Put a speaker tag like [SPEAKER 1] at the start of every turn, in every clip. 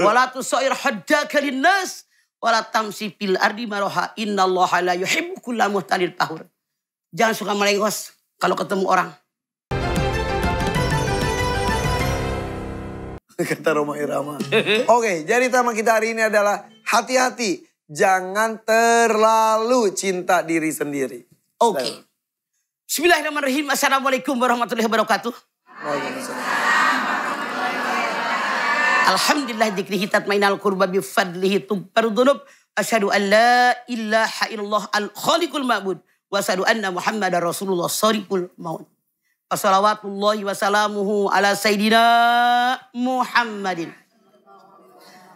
[SPEAKER 1] Wala tusair haddaka linnas. Wala tamsi fil ardi maroha. Inna Allah la yuhibbu kulla muhtalil fakhur. Jangan suka melengos kalau ketemu orang.
[SPEAKER 2] Kata Roma Irama. Oke, okay, jadi tema kita hari ini adalah hati-hati. Jangan terlalu cinta diri sendiri. Oke. Okay.
[SPEAKER 1] Bismillahirrahmanirrahim. Assalamualaikum warahmatullahi wabarakatuh. Waalaikumsalam. Alhamdulillah dzikrihi tatmainal qurba bi fadlihi tubbaru dzunub asyhadu an la ilaha illallah al khaliqul ma'bud wa asyadu anna muhammad rasulullah sariqul maut. Wassalawatullahi wasalamuhu ala sayyidina Muhammadin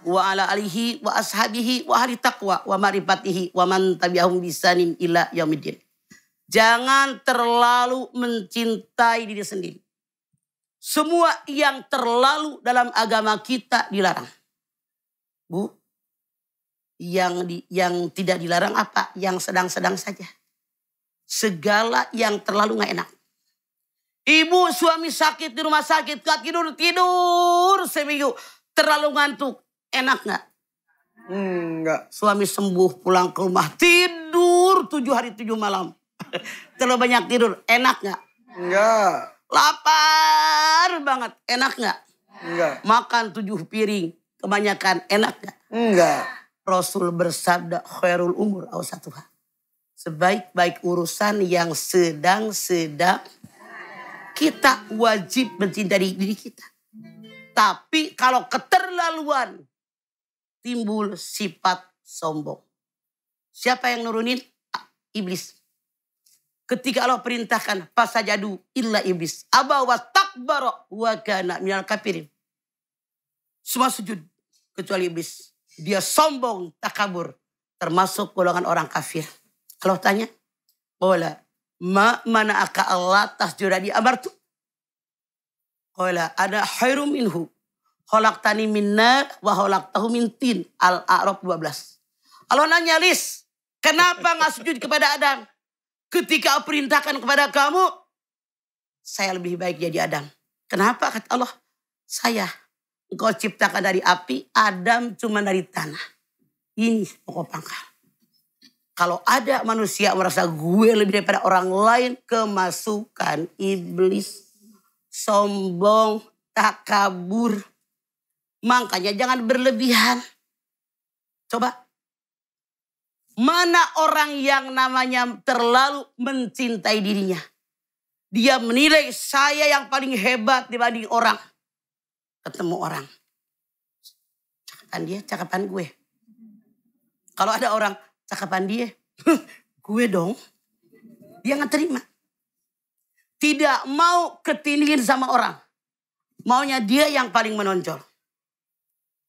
[SPEAKER 1] wa ala alihi wa ashabihi wa ahli taqwa wa marifatihi wa man tabi'ahum bisanin ila yaumiddin. Jangan terlalu mencintai diri sendiri. Semua yang terlalu dalam agama kita dilarang. Bu, yang di, yang tidak dilarang apa? Yang sedang-sedang saja. Segala yang terlalu nggak enak. Ibu suami sakit di rumah sakit, gak tidur tidur seminggu, terlalu ngantuk, enak nggak? Hmm, enggak. Suami sembuh pulang ke rumah tidur tujuh hari tujuh malam. terlalu banyak tidur, enak nggak? Enggak lapar banget. Enak gak? Enggak. Makan tujuh piring, kebanyakan enak gak? Enggak. Rasul bersabda khairul umur hal. Sebaik-baik urusan yang sedang-sedang kita wajib mencintai diri kita. Tapi kalau keterlaluan timbul sifat sombong. Siapa yang nurunin? Ah, iblis ketika Allah perintahkan fasajadu illa iblis aba wa takbaro wa gana minal kapirin. Semua sujud kecuali iblis. Dia sombong, takabur, termasuk golongan orang kafir. Kalau tanya, Qala ma mana aka Allah tasjura di amartu? Qala ada hayru minhu. Khalaqtani tani minna wa tahu mintin. Al-A'raf 12. Allah nanya, Lis, kenapa nggak sujud kepada Adam? Ketika aku perintahkan kepada kamu, saya lebih baik jadi Adam. Kenapa? Kata Allah, saya. Engkau ciptakan dari api, Adam cuma dari tanah. Ini pokok pangkal. Kalau ada manusia merasa gue lebih daripada orang lain, kemasukan iblis, sombong, takabur. Makanya jangan berlebihan. Coba Mana orang yang namanya terlalu mencintai dirinya. Dia menilai saya yang paling hebat dibanding orang. Ketemu orang. Cakapan dia, cakapan gue. Kalau ada orang, cakapan dia. gue dong. Dia nggak terima. Tidak mau ketinggian sama orang. Maunya dia yang paling menonjol.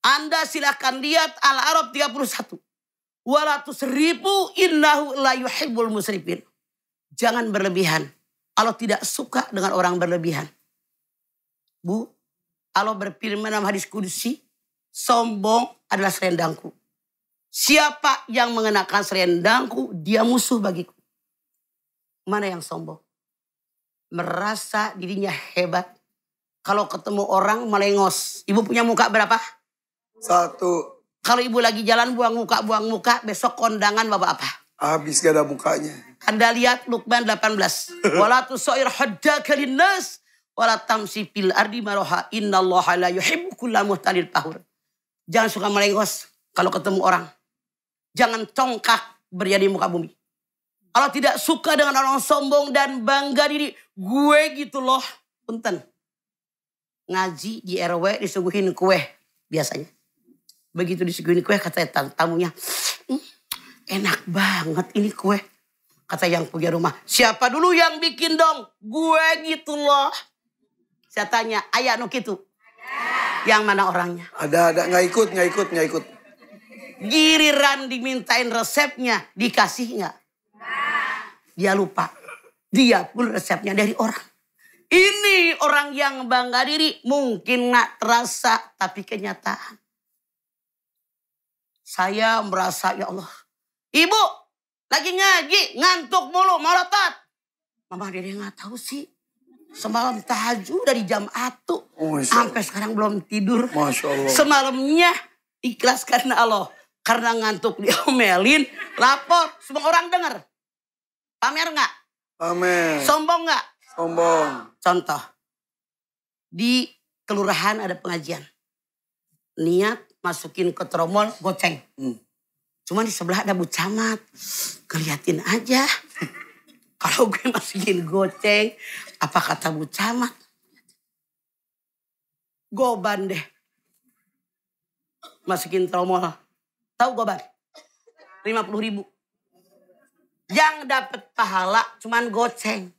[SPEAKER 1] Anda silahkan lihat Al-Arab 31 walatus ribu innahu la yuhibbul musrifin. Jangan berlebihan. Allah tidak suka dengan orang berlebihan. Bu, Allah berfirman dalam hadis kudusi, sombong adalah serendangku. Siapa yang mengenakan serendangku, dia musuh bagiku. Mana yang sombong? Merasa dirinya hebat. Kalau ketemu orang melengos. Ibu punya muka berapa? Satu. Kalau ibu lagi jalan buang muka, buang muka, besok kondangan bapak apa?
[SPEAKER 2] Habis gak ada mukanya.
[SPEAKER 1] Anda lihat Lukman 18. Wala tusair haddaka linnas wala tamsi fil ardi maroha innallaha la yuhibu kulla muhtalil pahur. Jangan suka melengos kalau ketemu orang. Jangan congkak berjadi muka bumi. Allah tidak suka dengan orang sombong dan bangga diri. Gue gitu loh. Punten. Ngaji di RW disuguhin kue biasanya. Begitu disuguhin kue kata tamunya, enak banget ini kue. Kata yang punya rumah, siapa dulu yang bikin dong? Gue gitu loh. Saya tanya, ayah nuk itu. Yang mana orangnya? Ada, ada. Nggak ikut, nggak ikut, nggak ikut. giriran dimintain resepnya, dikasih nggak? Dia lupa. Dia pun resepnya dari orang. Ini orang yang bangga diri mungkin nggak terasa, tapi kenyataan. Saya merasa, ya Allah, ibu lagi ngaji, ngantuk mulu, melotot. Mama Dede nggak tahu sih. Semalam tahajud dari jam 1 oh, sampai sekarang belum tidur. Masya Allah. Semalamnya ikhlas karena Allah. Karena ngantuk diomelin, lapor. Semua orang dengar. Pamer nggak? Pamer. Sombong nggak? Sombong. Contoh. Di kelurahan ada pengajian. Niat masukin ke tromol, goceng. Hmm. Cuma di sebelah ada Bu Camat. Keliatin aja. Kalau gue masukin goceng, apa kata Bu Camat? Goban deh. Masukin tromol. Tahu goban? 50 ribu. Yang dapat pahala cuman goceng.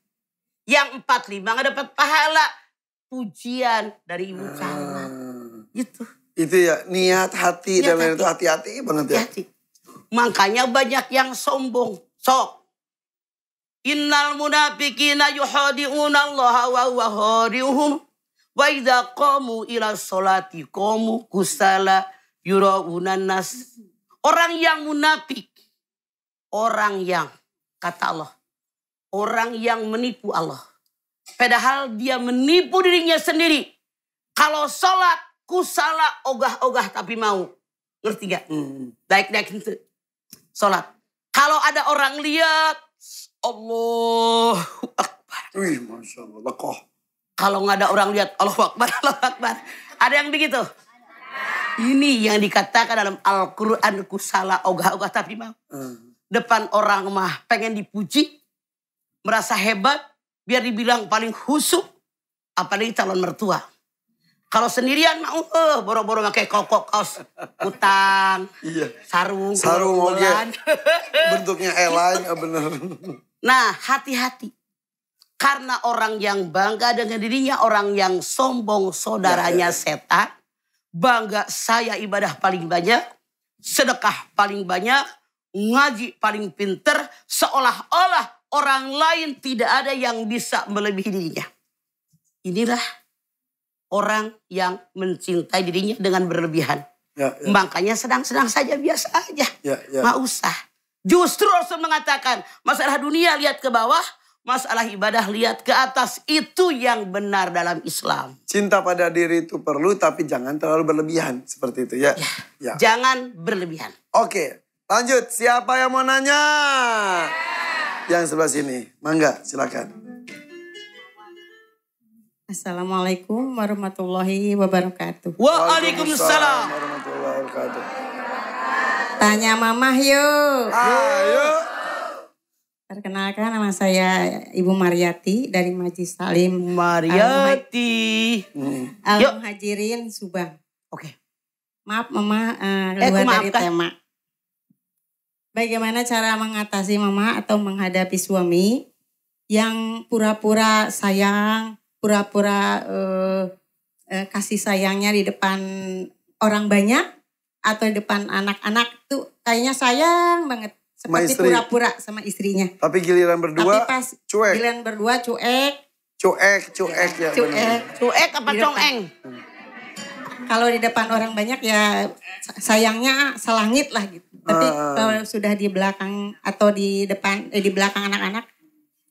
[SPEAKER 1] Yang 45 gak dapat pahala. Pujian dari Ibu hmm. Camat.
[SPEAKER 2] Gitu. Itu ya niat hati niat dan lain itu hati-hati banget ya. Hati.
[SPEAKER 1] Makanya banyak yang sombong, sok. Innal munafikina yuhadi'una Allah wa huwa hadi'uhum wa idha qamu ila sholati qamu kusala yurauna nas. Orang yang munafik, orang yang kata Allah, orang yang menipu Allah. Padahal dia menipu dirinya sendiri. Kalau sholat ku salah ogah-ogah tapi mau. Ngerti gak? Hmm. baik daik itu. Sholat. Kalau ada orang lihat. Allahu Akbar. Wih, Masya Allah. Kalau nggak ada orang lihat. Allahu Akbar, Allahu Akbar. Ada yang begitu? Ini yang dikatakan dalam Al-Quran. Ku salah ogah-ogah tapi mau. Hmm. Depan orang mah pengen dipuji. Merasa hebat. Biar dibilang paling husuk. Apalagi calon mertua kalau sendirian mah uh, boro-boro pakai kokok kaos utang, iya. sarung, sarung oke. Bentuknya
[SPEAKER 2] elang, gitu. Oh, bener.
[SPEAKER 1] Nah, hati-hati. Karena orang yang bangga dengan dirinya, orang yang sombong saudaranya ya, ya, ya, setan, bangga saya ibadah paling banyak, sedekah paling banyak, ngaji paling pinter, seolah-olah orang lain tidak ada yang bisa melebihi dirinya. Inilah orang yang mencintai dirinya dengan berlebihan. Ya, ya. Makanya sedang-sedang saja biasa aja. Ya, ya. Nggak usah. Justru Rasul mengatakan masalah dunia lihat ke bawah, masalah ibadah lihat ke atas. Itu yang benar dalam Islam.
[SPEAKER 2] Cinta pada diri itu perlu tapi jangan terlalu berlebihan seperti itu ya. ya.
[SPEAKER 1] ya. Jangan berlebihan. Oke lanjut siapa yang mau nanya?
[SPEAKER 2] Ya. Yang sebelah sini. Mangga silakan.
[SPEAKER 3] Assalamualaikum warahmatullahi wabarakatuh. Waalaikumsalam
[SPEAKER 2] warahmatullahi wabarakatuh.
[SPEAKER 3] Tanya mamah yuk. Ayo. Ah, Perkenalkan nama saya Ibu Mariati dari Majlis Salim. Mariati. Alhamdulillah hmm. Hajirin Subang. Oke. Okay. Maaf mama uh, keluar eh, dari tema. Bagaimana cara mengatasi mama atau menghadapi suami yang pura-pura sayang, pura-pura eh, eh, kasih sayangnya di depan orang banyak atau di depan anak-anak tuh kayaknya sayang banget seperti pura-pura sama istrinya. Tapi giliran berdua Tapi pas cuek. Giliran berdua cuek. Cuek, cuek ya. Cuek, cuek apa iya, congeng? Kalau di depan orang banyak ya sayangnya selangit lah gitu.
[SPEAKER 2] Tapi uh. kalau
[SPEAKER 3] sudah di belakang atau di depan eh, di belakang anak-anak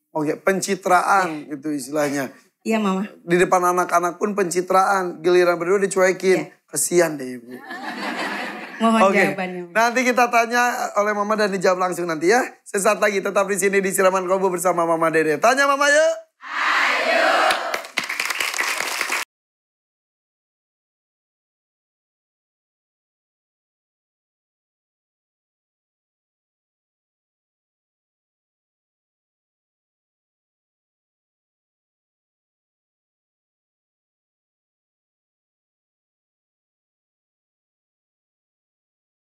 [SPEAKER 2] Oke, oh, ya, pencitraan yeah. itu istilahnya. Iya mama. Di depan anak-anak pun pencitraan, giliran berdua dicuekin. Ya. Kesian deh ibu.
[SPEAKER 1] Mohon okay. jawabannya.
[SPEAKER 2] Nanti kita tanya oleh mama dan dijawab langsung nanti ya. Sesaat lagi tetap di sini di Siraman Kobo bersama Mama Dede. Tanya mama yuk.